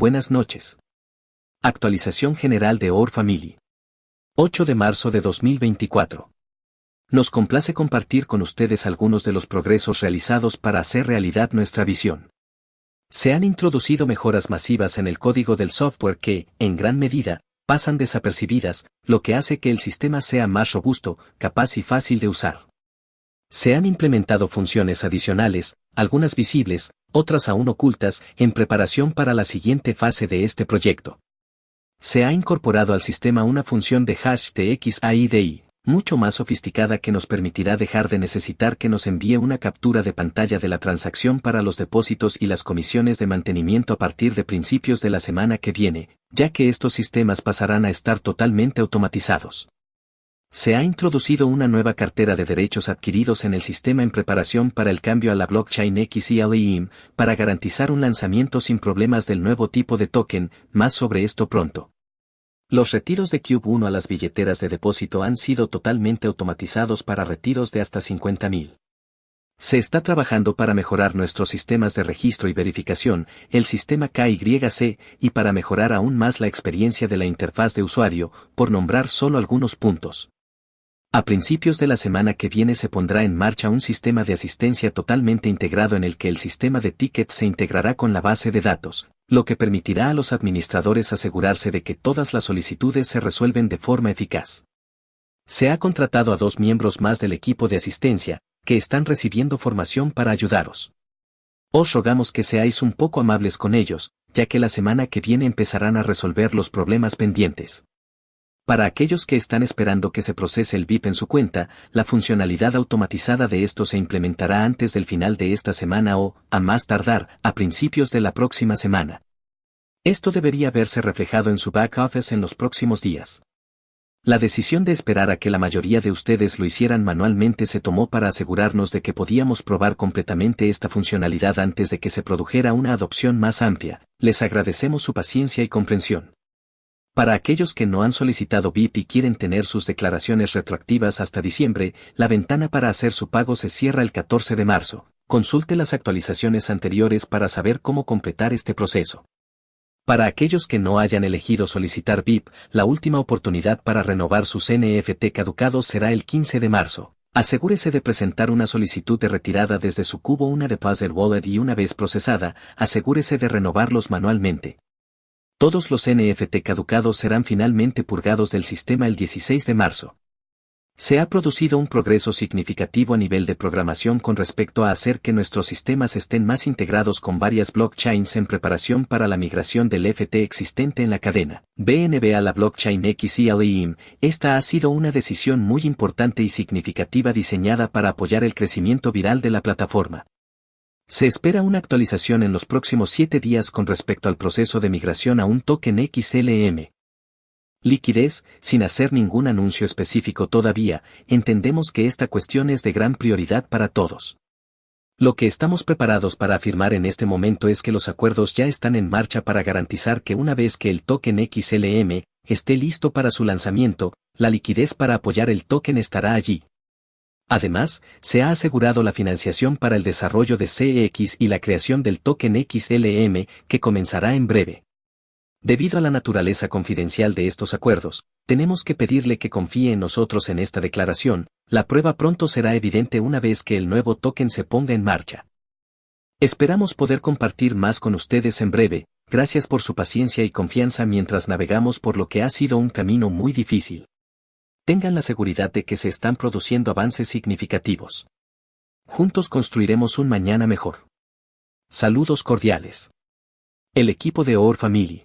Buenas noches. Actualización general de OR Family. 8 de marzo de 2024. Nos complace compartir con ustedes algunos de los progresos realizados para hacer realidad nuestra visión. Se han introducido mejoras masivas en el código del software que, en gran medida, pasan desapercibidas, lo que hace que el sistema sea más robusto, capaz y fácil de usar. Se han implementado funciones adicionales, algunas visibles, otras aún ocultas, en preparación para la siguiente fase de este proyecto. Se ha incorporado al sistema una función de hash de XAIDI, mucho más sofisticada que nos permitirá dejar de necesitar que nos envíe una captura de pantalla de la transacción para los depósitos y las comisiones de mantenimiento a partir de principios de la semana que viene, ya que estos sistemas pasarán a estar totalmente automatizados. Se ha introducido una nueva cartera de derechos adquiridos en el sistema en preparación para el cambio a la blockchain XLEM, para garantizar un lanzamiento sin problemas del nuevo tipo de token, más sobre esto pronto. Los retiros de Cube 1 a las billeteras de depósito han sido totalmente automatizados para retiros de hasta 50.000. Se está trabajando para mejorar nuestros sistemas de registro y verificación, el sistema KYC, y para mejorar aún más la experiencia de la interfaz de usuario, por nombrar solo algunos puntos. A principios de la semana que viene se pondrá en marcha un sistema de asistencia totalmente integrado en el que el sistema de tickets se integrará con la base de datos, lo que permitirá a los administradores asegurarse de que todas las solicitudes se resuelven de forma eficaz. Se ha contratado a dos miembros más del equipo de asistencia, que están recibiendo formación para ayudaros. Os rogamos que seáis un poco amables con ellos, ya que la semana que viene empezarán a resolver los problemas pendientes. Para aquellos que están esperando que se procese el VIP en su cuenta, la funcionalidad automatizada de esto se implementará antes del final de esta semana o, a más tardar, a principios de la próxima semana. Esto debería verse reflejado en su back office en los próximos días. La decisión de esperar a que la mayoría de ustedes lo hicieran manualmente se tomó para asegurarnos de que podíamos probar completamente esta funcionalidad antes de que se produjera una adopción más amplia. Les agradecemos su paciencia y comprensión. Para aquellos que no han solicitado VIP y quieren tener sus declaraciones retroactivas hasta diciembre, la ventana para hacer su pago se cierra el 14 de marzo. Consulte las actualizaciones anteriores para saber cómo completar este proceso. Para aquellos que no hayan elegido solicitar VIP, la última oportunidad para renovar sus NFT caducados será el 15 de marzo. Asegúrese de presentar una solicitud de retirada desde su cubo una de Puzzle Wallet y una vez procesada, asegúrese de renovarlos manualmente. Todos los NFT caducados serán finalmente purgados del sistema el 16 de marzo. Se ha producido un progreso significativo a nivel de programación con respecto a hacer que nuestros sistemas estén más integrados con varias blockchains en preparación para la migración del FT existente en la cadena. BNB a la blockchain XCLIM, esta ha sido una decisión muy importante y significativa diseñada para apoyar el crecimiento viral de la plataforma. Se espera una actualización en los próximos siete días con respecto al proceso de migración a un token XLM. Liquidez, sin hacer ningún anuncio específico todavía, entendemos que esta cuestión es de gran prioridad para todos. Lo que estamos preparados para afirmar en este momento es que los acuerdos ya están en marcha para garantizar que una vez que el token XLM esté listo para su lanzamiento, la liquidez para apoyar el token estará allí, Además, se ha asegurado la financiación para el desarrollo de CX y la creación del token XLM, que comenzará en breve. Debido a la naturaleza confidencial de estos acuerdos, tenemos que pedirle que confíe en nosotros en esta declaración, la prueba pronto será evidente una vez que el nuevo token se ponga en marcha. Esperamos poder compartir más con ustedes en breve, gracias por su paciencia y confianza mientras navegamos por lo que ha sido un camino muy difícil tengan la seguridad de que se están produciendo avances significativos. Juntos construiremos un mañana mejor. Saludos cordiales. El equipo de OR Family.